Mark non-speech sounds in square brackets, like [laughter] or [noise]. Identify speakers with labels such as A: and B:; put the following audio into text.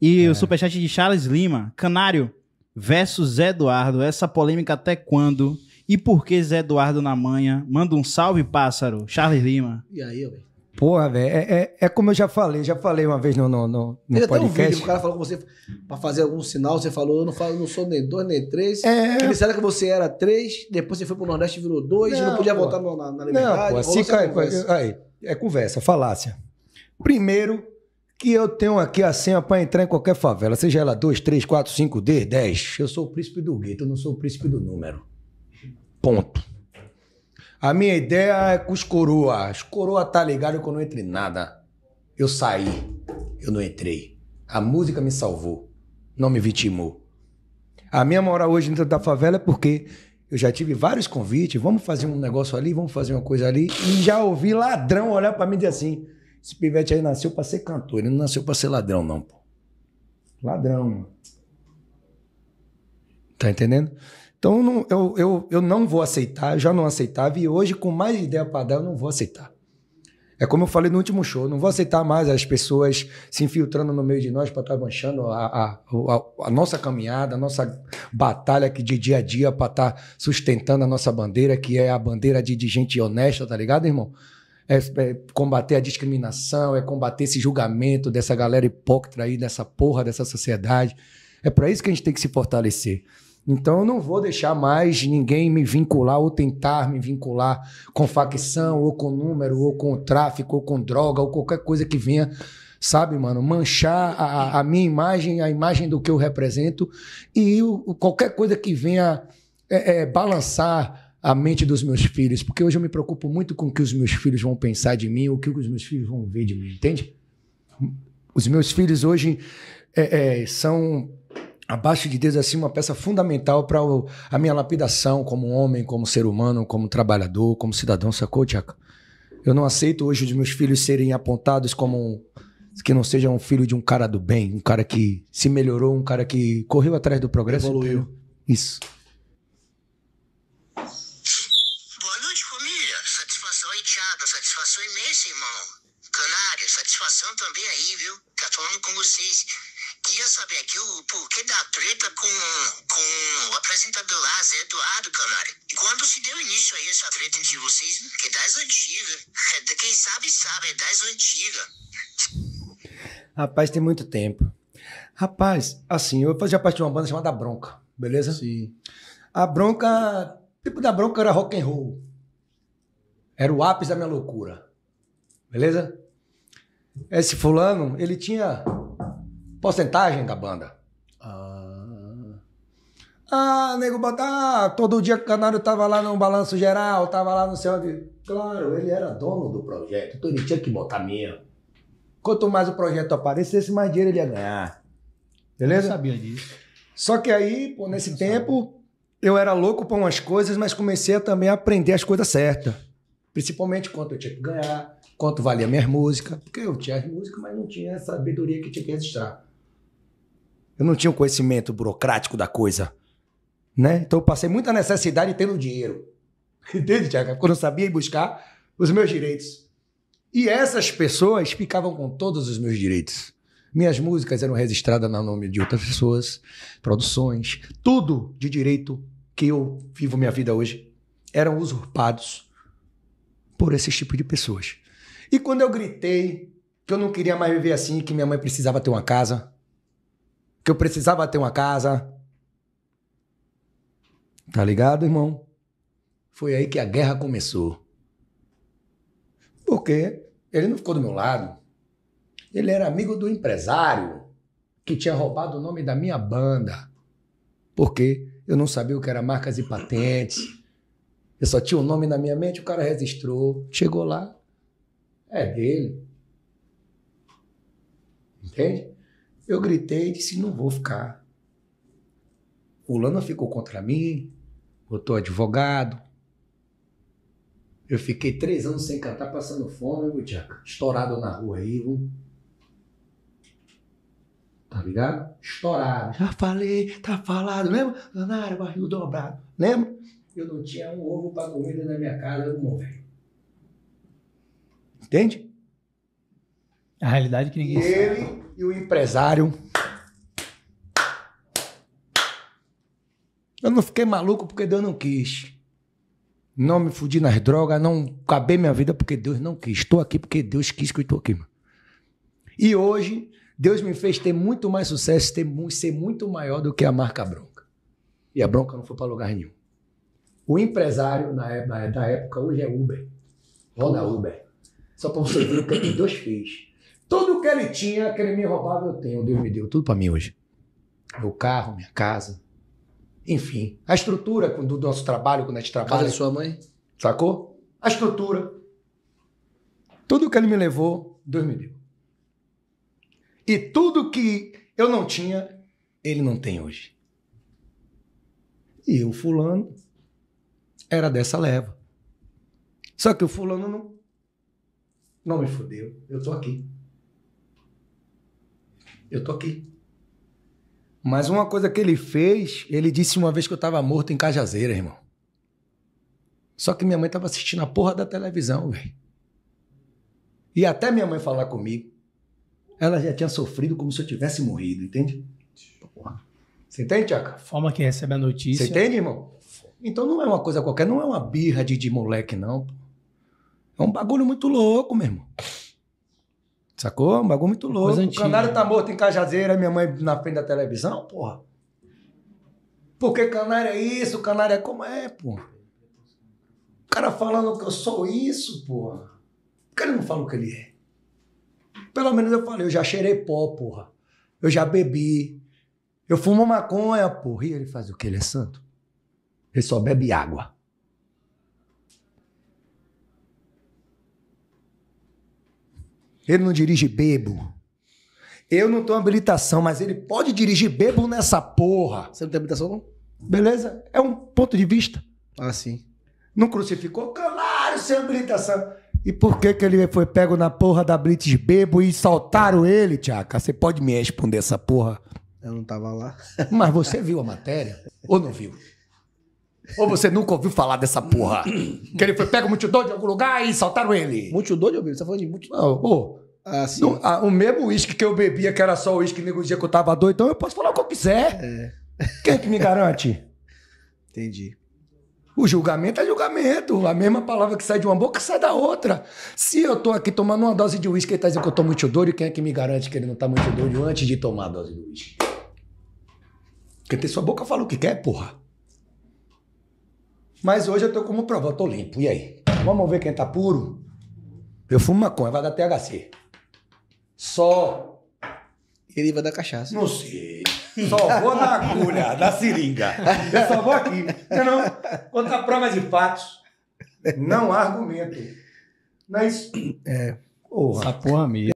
A: E é. o superchat de Charles Lima, Canário versus Zé Eduardo, essa polêmica até quando? E por que Zé Eduardo na manha? Manda um salve, pássaro, Charles Lima. E aí, velho? Porra, velho, é, é, é, como eu já falei, já falei uma vez no, no, no, no podcast. Tem um vídeo, o cara falou com você pra fazer algum sinal, você falou, eu não, falo, não sou nem dois, nem três. É... Eles disseram que você era três, depois você foi pro Nordeste e virou dois, não, e não podia voltar na, na liberdade. Não, assim, cai, é, aí, é conversa, falácia. Primeiro, que eu tenho aqui a senha para entrar em qualquer favela, seja ela 2, 3, 4, 5, 10, 10. Eu sou o príncipe do gueto, eu não sou o príncipe do número. Ponto. A minha ideia é com os coroa. Os coroa tá ligado que eu não entrei nada. Eu saí, eu não entrei. A música me salvou, não me vitimou. A minha moral hoje dentro da favela é porque eu já tive vários convites, vamos fazer um negócio ali, vamos fazer uma coisa ali, e já ouvi ladrão olhar para mim e dizer assim: esse pivete aí nasceu para ser cantor, ele não nasceu para ser ladrão, não, pô. Ladrão, mano. Tá entendendo? Então não, eu, eu, eu não vou aceitar, já não aceitava, e hoje, com mais ideia para dar, eu não vou aceitar. É como eu falei no último show, não vou aceitar mais as pessoas se infiltrando no meio de nós para estar tá manchando a, a, a, a, nossa caminhada, a nossa batalha que de dia a dia para estar tá sustentando a nossa bandeira, que é a bandeira de, de gente honesta, tá ligado, irmão? é, é combater a discriminação, é combater esse julgamento dessa galera hipócrita aí, dessa porra dessa sociedade. É para isso que a gente tem que se fortalecer. Então eu não vou deixar mais ninguém me vincular ou tentar me vincular com facção, ou com número, ou com tráfico, ou com droga, ou qualquer coisa que venha, sabe, mano, manchar a, a minha imagem, a imagem do que eu represento e o, qualquer coisa que venha é, é, balançar a mente dos meus filhos, porque hoje eu me preocupo muito com o que os meus filhos vão pensar de mim, o que os meus filhos vão ver de mim, entende? Os meus filhos hoje é, é, são abaixo de Deus assim uma peça fundamental para a minha lapidação como homem, como ser humano, como trabalhador, como cidadão, sacou, Tiago? Eu não aceito hoje os meus filhos serem apontados como que não seja um filho de um cara do bem, um cara que se melhorou, um cara que correu atrás do progresso. Evoluiu. Isso. abraço imenso, irmão. Canário, satisfação também aí, viu? Tá falando com vocês. Queria saber aqui o porquê da treta com, com o apresentador lá, Zé Eduardo, Canário. E quando se deu início aí essa treta entre vocês, que é das antigas. É, quem sabe, sabe, é das antigas. Rapaz, tem muito tempo. Rapaz, assim, eu fazia parte de uma banda chamada Bronca, beleza? Sim. A Bronca, tipo da Bronca era rock and roll. Era o ápice da minha loucura. Beleza? Esse fulano, ele tinha porcentagem da banda. Ah, ah nego, ah, todo dia que o canário tava lá no balanço geral, tava lá no céu Claro, ele era dono do projeto, então ele tinha que botar minha. Quanto mais o projeto aparecesse, mais dinheiro ele ia ganhar. Beleza? Eu sabia disso. Só que aí, pô, nesse tempo, sabia. eu era louco para umas coisas, mas comecei a também aprender as coisas certas. Principalmente quanto eu tinha que ganhar, quanto valia minha música, porque eu tinha as músicas, mas não tinha a sabedoria que tinha que registrar. Eu não tinha o conhecimento burocrático da coisa, né? Então eu passei muita necessidade tendo dinheiro. [laughs] Entende, Tiago? Quando eu sabia ir buscar os meus direitos. E essas pessoas ficavam com todos os meus direitos. Minhas músicas eram registradas no nome de outras pessoas, produções, tudo de direito que eu vivo minha vida hoje eram usurpados por esse tipo de pessoas. E quando eu gritei que eu não queria mais viver assim, que minha mãe precisava ter uma casa, que eu precisava ter uma casa. Tá ligado, irmão? Foi aí que a guerra começou. Porque ele não ficou do meu lado. Ele era amigo do empresário que tinha roubado o nome da minha banda. Porque eu não sabia o que era marcas e patentes. Eu só tinha o um nome na minha mente, o cara registrou, chegou lá, é dele. Entende? Eu gritei e disse: não vou ficar. Fulano ficou contra mim, botou advogado. Eu fiquei três anos sem cantar, passando fome, Butiaca. Estourado na rua aí, viu? Tá ligado? Estourado. Já falei, tá falado, lembra? Leonardo, barril dobrado, lembra? eu não tinha um ovo para comida na minha casa, eu não velho. Entende? A realidade é que ninguém. E ele e o empresário. Eu não fiquei maluco porque Deus não quis. Não me fudi nas drogas, não acabei minha vida porque Deus não quis. Estou aqui porque Deus quis que eu estou aqui. Mano. E hoje, Deus me fez ter muito mais sucesso, ter, ser muito maior do que a marca bronca. E a bronca não foi para lugar nenhum. O empresário na época, da época hoje é Uber. Roda Uber. Só para você ver o que eu tenho dois filhos. Tudo que ele tinha, que ele me roubava, eu tenho. Deus me deu tudo para mim hoje. Meu carro, minha casa. Enfim, a estrutura do nosso trabalho, quando a gente trabalha. Casa da sua mãe? Sacou? A estrutura. Tudo que ele me levou, Deus me deu. E tudo que eu não tinha, ele não tem hoje. E o fulano era dessa leva. Só que o fulano não, não me fodeu. Eu tô aqui. Eu tô aqui. Mas uma coisa que ele fez, ele disse uma vez que eu tava morto em Cajazeira, irmão. Só que minha mãe tava assistindo a porra da televisão, velho. E até minha mãe falar comigo, ela já tinha sofrido como se eu tivesse morrido, entende? Porra. Você entende, Tiago? Forma que recebe a notícia. Você entende, irmão? Então não é uma coisa qualquer, não é uma birra de, de moleque, não. É um bagulho muito louco, meu irmão. Sacou? É um bagulho muito louco. Coisa o canário tá morto em Cajazeira, minha mãe na frente da televisão, porra. Porque canário é isso, canário é como é, porra. O cara falando que eu sou isso, porra. que cara não fala o que ele é. Pelo menos eu falei, eu já cheirei pó, porra. Eu já bebi. Eu fumo maconha, porra. E ele faz o que? Ele é santo? Ele só bebe água. Ele não dirige bebo. Eu não tenho habilitação, mas ele pode dirigir bebo nessa porra. Você não tem habilitação, não? Beleza? É um ponto de vista. Ah, sim. Não crucificou? Claro, sem habilitação. E por que que ele foi pego na porra da Blitz bebo e saltaram ele, Tiaca? Você pode me responder essa porra? Eu não tava lá. Mas você viu a matéria? Ou não viu? Ou você nunca ouviu falar dessa porra? que ele foi pega o multidão de algum lugar e saltaram ele. Multidão de algum Você tá falando de multidão? Não, oh, ah, sim. Ah, o mesmo uísque que eu bebia, que era só o uísque nego dia que eu tava doido, então eu posso falar o que eu quiser. É. Quem é que me garante? Entendi. O julgamento é julgamento. A mesma palavra que sai de uma boca sai da outra. Se eu tô aqui tomando uma dose de uísque, ele tá dizendo que eu tô muito doido, quem é que me garante que ele não tá muito doido antes de tomar a dose de uísque? Porque tem sua boca fala o que quer, porra. Mas hoje eu tô como prova, eu tô limpo. E aí? Vamos ver quem tá puro? Eu fumo maconha, vai dar THC. Só. Ele vai dar cachaça. Não sei. Só vou na agulha, na seringa. Eu só vou aqui. Não, não. Quanto a tá prova é de fatos, não há argumento. Mas. É, é. Porra. Essa porra mesmo.